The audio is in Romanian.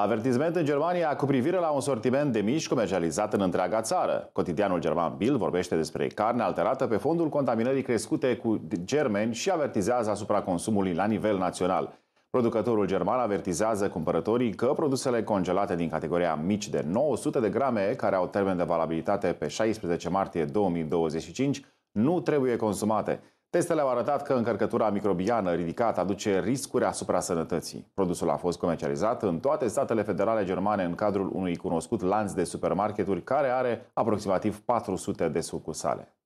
Avertisment în Germania cu privire la un sortiment de mici comercializat în întreaga țară. Cotidianul german Bill vorbește despre carne alterată pe fondul contaminării crescute cu germeni și avertizează asupra consumului la nivel național. Producătorul german avertizează cumpărătorii că produsele congelate din categoria mici de 900 de grame, care au termen de valabilitate pe 16 martie 2025, nu trebuie consumate. Testele au arătat că încărcătura microbiană ridicată aduce riscuri asupra sănătății. Produsul a fost comercializat în toate statele federale germane în cadrul unui cunoscut lanț de supermarketuri care are aproximativ 400 de sucursale.